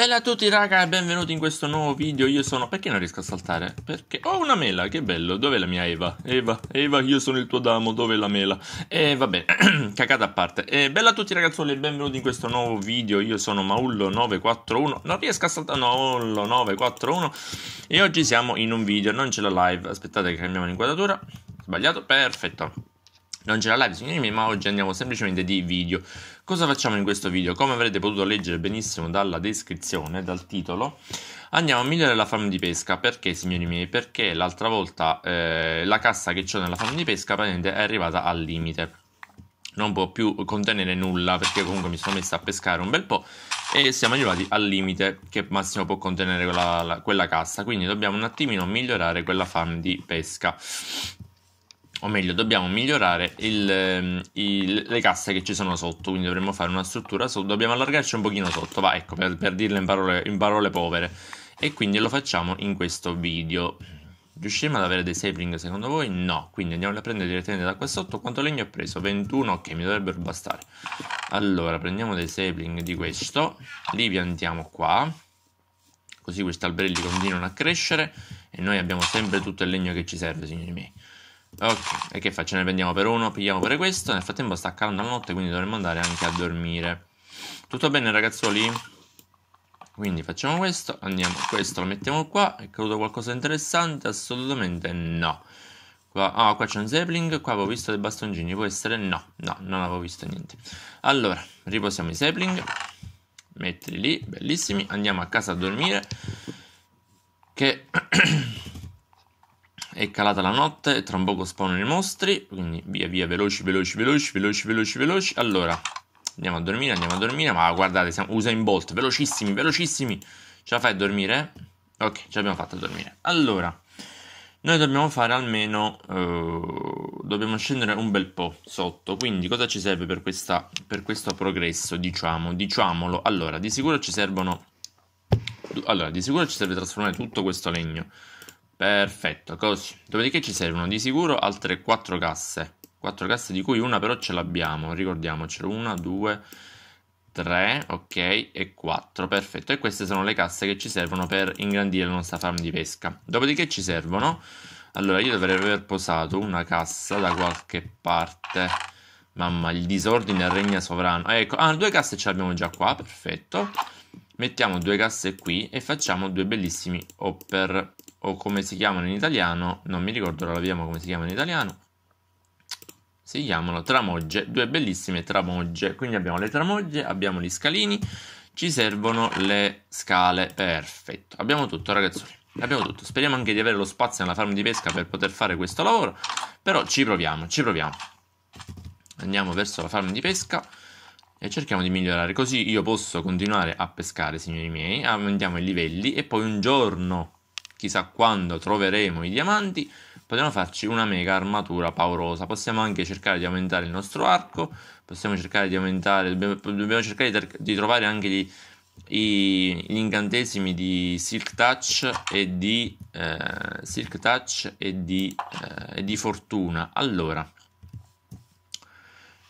Bella a tutti raga e benvenuti in questo nuovo video, io sono... Perché non riesco a saltare? Perché ho una mela, che bello, dov'è la mia Eva? Eva, Eva, io sono il tuo damo, dov'è la mela? E eh, vabbè, cacata a parte eh, Bella a tutti ragazzuoli e benvenuti in questo nuovo video, io sono Maullo941 Non riesco a saltare, no, Maullo941 E oggi siamo in un video, non c'è la live, aspettate che cambiamo l'inquadratura Sbagliato, perfetto non c'era live signori miei, ma oggi andiamo semplicemente di video. Cosa facciamo in questo video? Come avrete potuto leggere benissimo dalla descrizione, dal titolo, andiamo a migliorare la farm di pesca. Perché, signori miei? Perché l'altra volta eh, la cassa che ho nella farm di pesca praticamente è arrivata al limite. Non può più contenere nulla perché comunque mi sono messa a pescare un bel po' e siamo arrivati al limite che massimo può contenere quella, la, quella cassa. Quindi dobbiamo un attimino migliorare quella farm di pesca o meglio dobbiamo migliorare il, ehm, il, le casse che ci sono sotto, quindi dovremmo fare una struttura sotto, dobbiamo allargarci un pochino sotto, va ecco per, per dirle in parole, in parole povere e quindi lo facciamo in questo video. Riusciremo ad avere dei sapling secondo voi? No, quindi andiamo a prendere direttamente da qua sotto. Quanto legno ho preso? 21, ok, mi dovrebbero bastare. Allora, prendiamo dei sapling di questo, li piantiamo qua, così questi alberelli continuano a crescere e noi abbiamo sempre tutto il legno che ci serve, signori miei. Ok, e che faccio? Ne prendiamo per uno, pigliamo pure questo. Nel frattempo sta calando la notte, quindi dovremmo andare anche a dormire. Tutto bene, ragazzuoli? Quindi facciamo questo, andiamo, questo lo mettiamo qua. È caduto qualcosa di interessante? Assolutamente no. Qua, ah, qua c'è un sapling, qua avevo visto dei bastoncini, può essere? No, no, non avevo visto niente. Allora, riposiamo i sapling, mettili lì, bellissimi, andiamo a casa a dormire, che È calata la notte, tra un poco spawnano i mostri, quindi via via, veloci, veloci, veloci, veloci, veloci, veloci. Allora, andiamo a dormire, andiamo a dormire, ma guardate, siamo usa in bolt, velocissimi, velocissimi. Ce la fai a dormire? Ok, ce l'abbiamo fatta a dormire. Allora, noi dobbiamo fare almeno, uh, dobbiamo scendere un bel po' sotto, quindi cosa ci serve per, questa, per questo progresso, diciamo, diciamolo. Allora, di sicuro ci servono allora, di sicuro ci serve trasformare tutto questo legno Perfetto, così. Dopodiché ci servono di sicuro altre 4 casse. 4 casse di cui una però ce l'abbiamo, ricordiamocelo. 1, 2, 3, ok, e 4. Perfetto. E queste sono le casse che ci servono per ingrandire la nostra farm di pesca. Dopodiché ci servono... Allora, io dovrei aver posato una cassa da qualche parte. Mamma, il disordine regna sovrano. Ah, ecco, ah, due casse ce l'abbiamo già qua, perfetto. Mettiamo due casse qui e facciamo due bellissimi hopper o come si chiamano in italiano, non mi ricordo la vediamo come si chiamano in italiano, si chiamano tramogge, due bellissime tramogge, quindi abbiamo le tramogge, abbiamo gli scalini, ci servono le scale, perfetto, abbiamo tutto ragazzi, abbiamo tutto, speriamo anche di avere lo spazio nella farm di pesca per poter fare questo lavoro, però ci proviamo, ci proviamo, andiamo verso la farm di pesca, e cerchiamo di migliorare. Così io posso continuare a pescare, signori miei, aumentiamo i livelli e poi un giorno chissà quando troveremo i diamanti, potremo farci una mega armatura paurosa. Possiamo anche cercare di aumentare il nostro arco, possiamo cercare di aumentare, dobbiamo cercare di trovare anche gli, i, gli incantesimi di Silk Touch e di, eh, Silk Touch e di, eh, di Fortuna. Allora,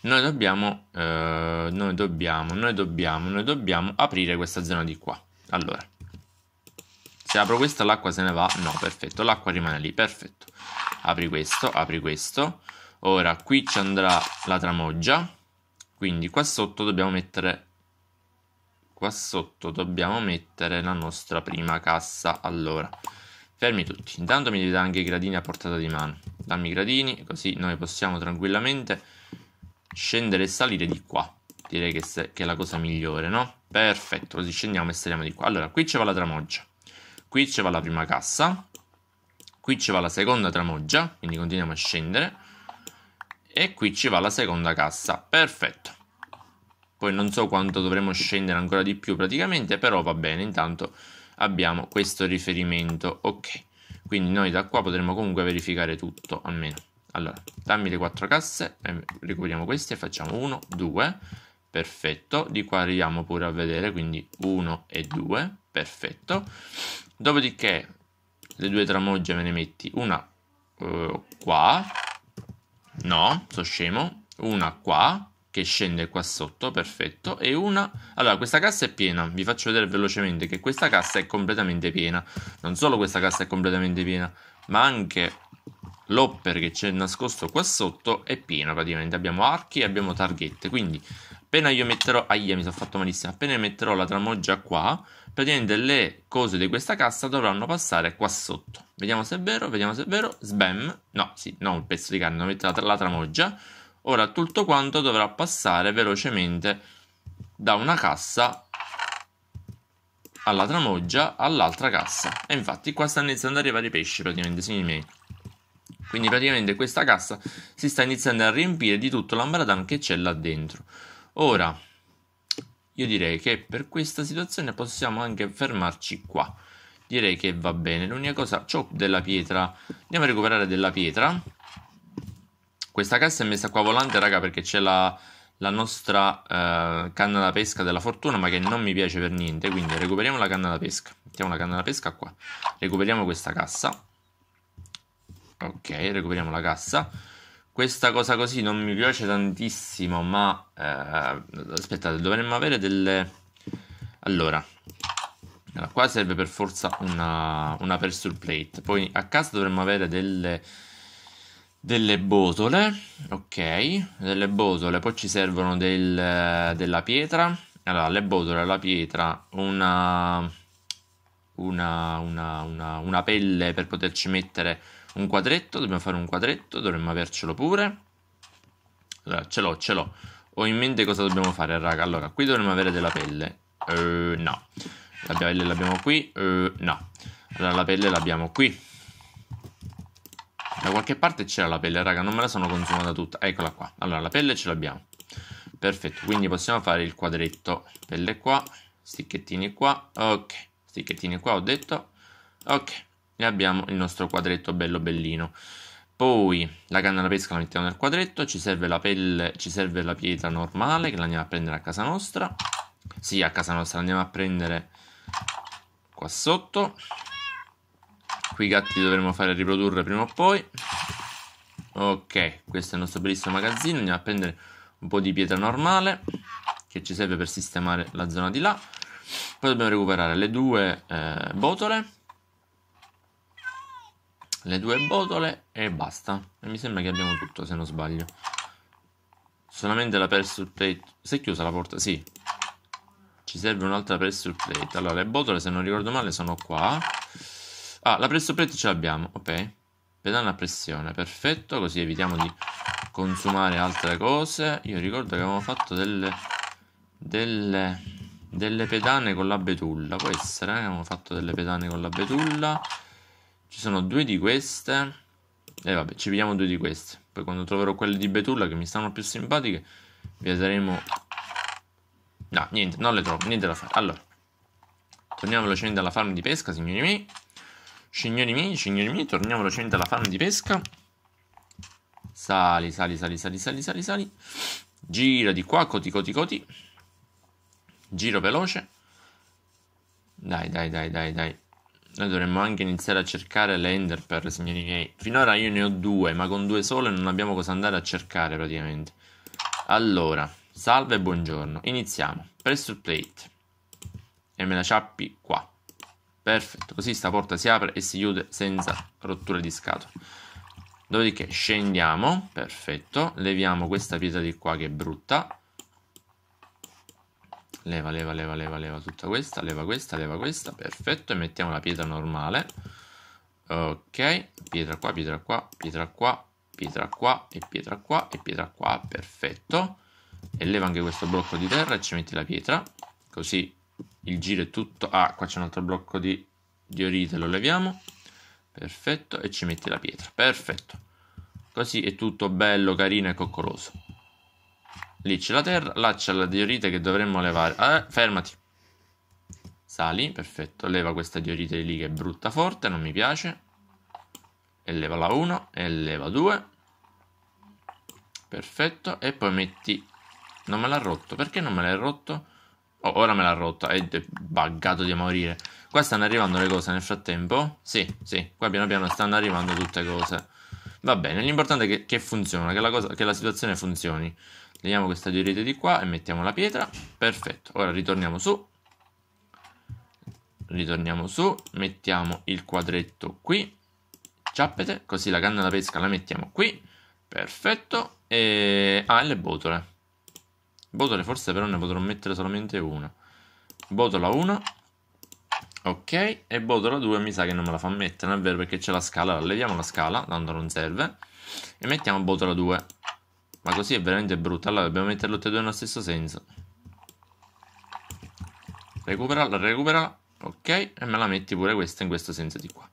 noi dobbiamo, eh, noi dobbiamo, noi dobbiamo, noi dobbiamo aprire questa zona di qua. Allora. Se apro questa l'acqua se ne va? No, perfetto, l'acqua rimane lì, perfetto. Apri questo, apri questo. Ora qui ci andrà la tramoggia. Quindi qua sotto dobbiamo mettere qua sotto dobbiamo mettere la nostra prima cassa. Allora, fermi tutti. Intanto mi devi anche i gradini a portata di mano. Dammi i gradini, così noi possiamo tranquillamente scendere e salire di qua. Direi che, se, che è la cosa migliore, no? Perfetto, così scendiamo e saliamo di qua. Allora, qui c'è la tramoggia qui ci va la prima cassa, qui ci va la seconda tramoggia, quindi continuiamo a scendere, e qui ci va la seconda cassa, perfetto. Poi non so quanto dovremo scendere ancora di più praticamente, però va bene, intanto abbiamo questo riferimento, ok. Quindi noi da qua potremo comunque verificare tutto, almeno. Allora, dammi le quattro casse, eh, recuperiamo queste, facciamo 1, 2, perfetto. Di qua arriviamo pure a vedere, quindi 1 e 2, perfetto. Dopodiché le due tramogge me ne metti una uh, qua, no, sono scemo, una qua che scende qua sotto, perfetto, e una... Allora, questa cassa è piena, vi faccio vedere velocemente che questa cassa è completamente piena. Non solo questa cassa è completamente piena, ma anche l'hopper che c'è nascosto qua sotto è pieno praticamente. Abbiamo archi e abbiamo targhette, quindi appena io metterò... Aia, mi sono fatto malissimo. Appena metterò la tramoggia qua, praticamente le cose di questa cassa dovranno passare qua sotto. Vediamo se è vero, vediamo se è vero. Sbam, no, sì, no, il pezzo di carne, la, la tramoggia. Ora tutto quanto dovrà passare velocemente da una cassa alla tramoggia all'altra cassa. E infatti qua stanno iniziando ad arrivare i pesci praticamente, signori miei. Quindi praticamente questa cassa si sta iniziando a riempire di tutto l'ambaradan che c'è là dentro. Ora, io direi che per questa situazione possiamo anche fermarci qua. Direi che va bene. L'unica cosa, ho della pietra. Andiamo a recuperare della pietra. Questa cassa è messa qua volante, raga, perché c'è la, la, nostra eh, canna da pesca della fortuna, ma che non mi piace per niente. Quindi recuperiamo la canna da pesca. Mettiamo la canna da pesca qua. Recuperiamo questa cassa. Ok, recuperiamo la cassa. Questa cosa così non mi piace tantissimo, ma eh, aspettate, dovremmo avere delle... Allora, qua serve per forza una, una pressure plate. Poi a casa dovremmo avere delle, delle botole, ok, delle botole. Poi ci servono del, della pietra. Allora, le botole, la pietra, una, una, una, una pelle per poterci mettere un quadretto, dobbiamo fare un quadretto, dovremmo avercelo pure. Allora, ce l'ho, ce l'ho. Ho in mente cosa dobbiamo fare, raga. Allora, qui dovremmo avere della pelle. Uh, no. La pelle l'abbiamo qui? Uh, no. Allora, la pelle l'abbiamo qui. Da qualche parte c'era la pelle, raga. Non me la sono consumata tutta. Eccola qua. Allora, la pelle ce l'abbiamo. Perfetto, quindi possiamo fare il quadretto. Pelle qua, sticchettini qua. Ok, sticchettini qua ho detto. Ok, e abbiamo il nostro quadretto bello bellino. Poi la canna da pesca la mettiamo nel quadretto, ci serve la pelle, ci serve la pietra normale che la andiamo a prendere a casa nostra. Sì, a casa nostra la andiamo a prendere qua sotto. Qui i gatti dovremmo fare riprodurre prima o poi. Ok, questo è il nostro bellissimo magazzino, andiamo a prendere un po' di pietra normale che ci serve per sistemare la zona di là. Poi dobbiamo recuperare le due eh, botole le due botole e basta. E mi sembra che abbiamo tutto, se non sbaglio. Solamente la pressure plate. Si è chiusa la porta? Sì. Ci serve un'altra pressure plate. Allora, le botole, se non ricordo male, sono qua. Ah, la pressure plate ce l'abbiamo, ok. Pedana a pressione, perfetto, così evitiamo di consumare altre cose. Io ricordo che avevamo fatto delle... delle delle pedane con la betulla, può essere, eh? abbiamo fatto delle pedane con la betulla. Ci sono due di queste. E eh, vabbè, ci vediamo due di queste. Poi quando troverò quelle di Betulla che mi stanno più simpatiche, vedremo... No, niente, non le trovo, niente da fare. Allora, torniamo velocemente alla farm di pesca, signori miei. Signori miei, signori miei, torniamo velocemente alla farm di pesca. Sali, sali, sali, sali, sali, sali, sali. Gira di qua, coti, coti, coti. Giro veloce. Dai, dai, dai, dai, dai. Noi dovremmo anche iniziare a cercare le enderpearl, signori miei. Finora io ne ho due, ma con due sole non abbiamo cosa andare a cercare praticamente. Allora, salve e buongiorno. Iniziamo. Presso il plate. E me la ciappi qua. Perfetto, così sta porta si apre e si chiude senza rotture di scatola. Dopodiché scendiamo, perfetto, leviamo questa pietra di qua che è brutta leva, leva, leva, leva, leva tutta questa, leva questa, leva questa, perfetto, e mettiamo la pietra normale, ok, pietra qua, pietra qua, pietra qua, pietra qua, e pietra qua, e pietra qua, perfetto, e leva anche questo blocco di terra e ci metti la pietra, così il giro è tutto, ah, qua c'è un altro blocco di, di orite, lo leviamo, perfetto, e ci metti la pietra, perfetto, così è tutto bello, carino e coccoloso. Lì c'è la terra, là c'è la diorite che dovremmo levare. Eh, fermati. Sali, perfetto. Leva questa diorite lì che è brutta forte, non mi piace. E leva la 1 e leva 2. Perfetto. E poi metti... Non me l'ha rotto. Perché non me l'hai rotto? Oh, ora me l'ha rotta. È buggato di morire. Qua stanno arrivando le cose nel frattempo? Sì, sì. Qua piano piano stanno arrivando tutte cose. Va bene, l'importante è che, che funziona, che la, cosa, che la situazione funzioni. Vediamo questa diurete di qua e mettiamo la pietra. Perfetto. Ora ritorniamo su. Ritorniamo su. Mettiamo il quadretto qui. Ciappete. Così la canna da pesca la mettiamo qui. Perfetto. E... Ah, e le botole. Botole forse però ne potrò mettere solamente una. Botola 1. Ok. E botola 2 mi sa che non me la fa mettere, non è vero? Perché c'è la scala. leviamo la scala, tanto non serve. E mettiamo botola 2. Ma così è veramente brutta. Allora dobbiamo metterlo tutti e due nello stesso senso. Recupera, la recupera. Ok, e me la metti pure questa in questo senso di qua.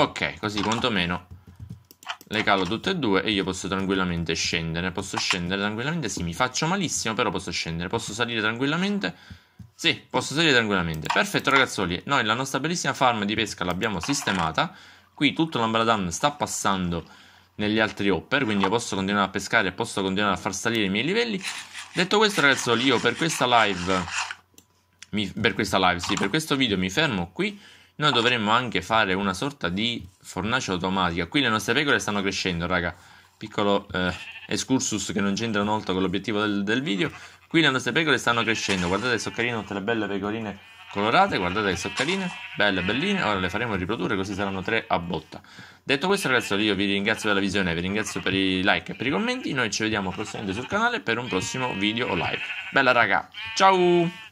Ok, così quantomeno le calo tutte e due e io posso tranquillamente scendere. Posso scendere tranquillamente? Sì, mi faccio malissimo, però posso scendere. Posso salire tranquillamente? Sì, posso salire tranquillamente. Perfetto, ragazzoli. Noi la nostra bellissima farm di pesca l'abbiamo sistemata. Qui tutto l'ambaladan sta passando negli altri hopper, quindi posso continuare a pescare e posso continuare a far salire i miei livelli. Detto questo ragazzi, io per questa live, mi, per questa live, sì, per questo video mi fermo qui. Noi dovremmo anche fare una sorta di fornace automatica. Qui le nostre pecore stanno crescendo, raga. Piccolo eh, excursus che non c'entra molto con l'obiettivo del, del video. Qui le nostre pecore stanno crescendo. Guardate, sono carine tutte le belle pecorine colorate, guardate che sono carine, belle, belline, ora le faremo riprodurre così saranno tre a botta. Detto questo ragazzi io vi ringrazio della visione, vi ringrazio per i like e per i commenti, noi ci vediamo prossimamente sul canale per un prossimo video o live. Bella raga, ciao!